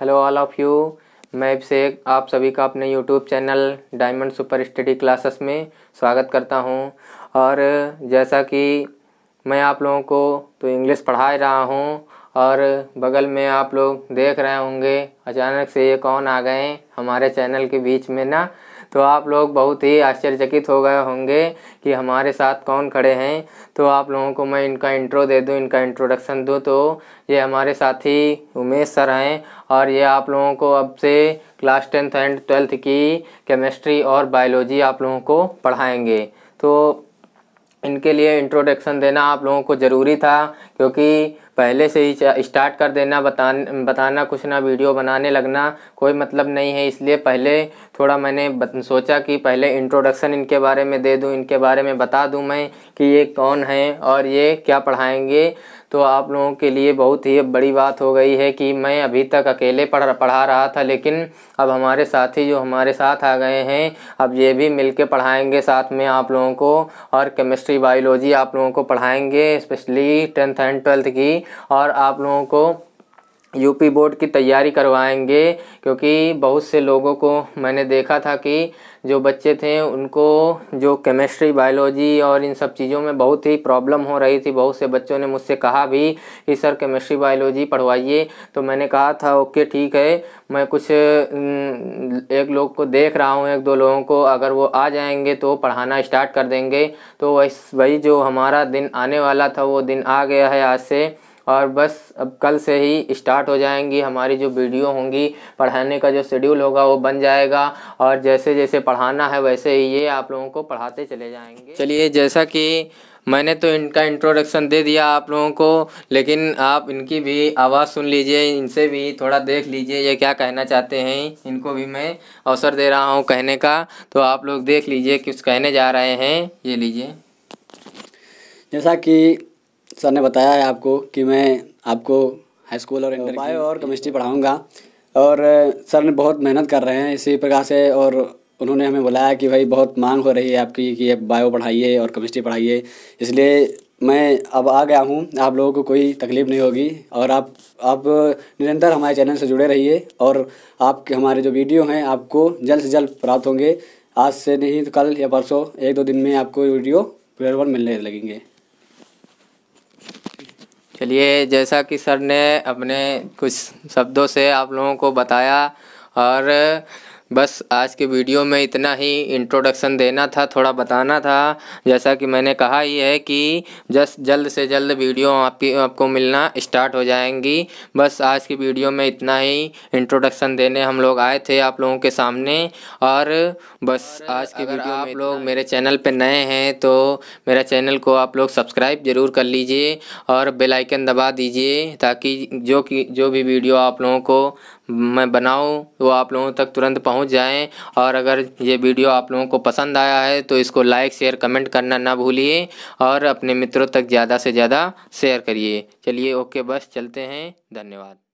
hello all of you मैं अभिषेक आप सभी का अपने YouTube channel diamond super study classes में स्वागत करता हूं और जैसा कि मैं आप लोगों को तो इंग्लिश पढ़ा रहा हूं और बगल में आप लोग देख रहे होंगे अचानक से ये कौन आ गए हमारे चैनल के बीच में ना तो आप लोग बहुत ही आश्चर्यचकित हो गए होंगे कि हमारे साथ कौन खड़े हैं तो आप लोगों को मैं इनका इंट्रो दे दूं इनका इंट्रोडक्शन दूं तो ये हमारे साथी उमेश सर हैं और ये आप लोगों को अब से क्लास टेंथ एंड ट्वेल्थ की केमिस्ट्री और बायोलॉजी आप लोगों को पढ़ाएंगे तो इनके लिए इंट्रोडक्शन देना आप लोगों को ज़रूरी था क्योंकि पहले से ही स्टार्ट कर देना बतान बताना कुछ ना वीडियो बनाने लगना कोई मतलब नहीं है इसलिए पहले थोड़ा मैंने सोचा कि पहले इंट्रोडक्शन इनके बारे में दे दूँ इनके बारे में बता दूँ मैं कि ये कौन हैं और ये क्या पढ़ाएंगे तो आप लोगों के लिए बहुत ही बड़ी बात हो गई है कि मैं अभी तक अकेले पढ़ पढ़ा रहा था लेकिन अब हमारे साथी जो हमारे साथ आ गए हैं अब ये भी मिल पढ़ाएंगे पढ़ाएँगे साथ में आप लोगों को और केमिस्ट्री बायोलॉजी आप लोगों को पढ़ाएँगे स्पेशली टेंथ एंड ट्वेल्थ की और आप लोगों को यूपी बोर्ड की तैयारी करवाएंगे क्योंकि बहुत से लोगों को मैंने देखा था कि जो बच्चे थे उनको जो केमिस्ट्री बायोलॉजी और इन सब चीज़ों में बहुत ही प्रॉब्लम हो रही थी बहुत से बच्चों ने मुझसे कहा भी कि सर केमिस्ट्री बायोलॉजी पढ़वाइए तो मैंने कहा था ओके ठीक है मैं कुछ एक लोग को देख रहा हूँ एक दो लोगों को अगर वो आ जाएंगे तो पढ़ाना स्टार्ट कर देंगे तो वही जो हमारा दिन आने वाला था वो दिन आ गया है आज से और बस अब कल से ही स्टार्ट हो जाएंगी हमारी जो वीडियो होंगी पढ़ाने का जो शेड्यूल होगा वो बन जाएगा और जैसे जैसे पढ़ाना है वैसे ही ये आप लोगों को पढ़ाते चले जाएंगे चलिए जैसा कि मैंने तो इनका इंट्रोडक्शन दे दिया आप लोगों को लेकिन आप इनकी भी आवाज़ सुन लीजिए इनसे भी थोड़ा देख लीजिए ये क्या कहना चाहते हैं इनको भी मैं अवसर दे रहा हूँ कहने का तो आप लोग देख लीजिए कुछ कहने जा रहे हैं ये लीजिए जैसा कि सर ने बताया है आपको कि मैं आपको हाई स्कूल और इंटर बायो तो और केमिस्ट्री पढ़ाऊँगा और सर ने बहुत मेहनत कर रहे हैं इसी प्रकार से और उन्होंने हमें बुलाया कि भाई बहुत मांग हो रही है आपकी कि आप बायो पढ़ाइए और केमिस्ट्री पढ़ाइए इसलिए मैं अब आ गया हूँ आप लोगों को कोई तकलीफ़ नहीं होगी और आप आप निरंतर हमारे चैनल से जुड़े रहिए और आपके हमारे जो वीडियो हैं आपको जल्द से जल्द प्राप्त होंगे आज से नहीं तो कल या परसों एक दो दिन में आपको वीडियो प्लेटफॉर्म मिलने लगेंगे चलिए जैसा कि सर ने अपने कुछ शब्दों से आप लोगों को बताया और बस आज के वीडियो में इतना ही इंट्रोडक्शन देना था थोड़ा बताना था जैसा कि मैंने कहा ही है कि जस जल्द से जल्द वीडियो आपकी आपको मिलना स्टार्ट हो जाएंगी बस आज की वीडियो में इतना ही इंट्रोडक्शन देने हम लोग आए थे आप लोगों के सामने और बस आज की वीडियो आप लोग मेरे चैनल पर नए हैं तो मेरा चैनल को आप लोग सब्सक्राइब ज़रूर कर लीजिए और बेलाइकन दबा दीजिए ताकि जो कि जो भी वीडियो आप लोगों को मैं बनाऊं वो तो आप लोगों तक तुरंत पहुंच जाएं और अगर ये वीडियो आप लोगों को पसंद आया है तो इसको लाइक शेयर कमेंट करना ना भूलिए और अपने मित्रों तक ज़्यादा से ज़्यादा शेयर करिए चलिए ओके बस चलते हैं धन्यवाद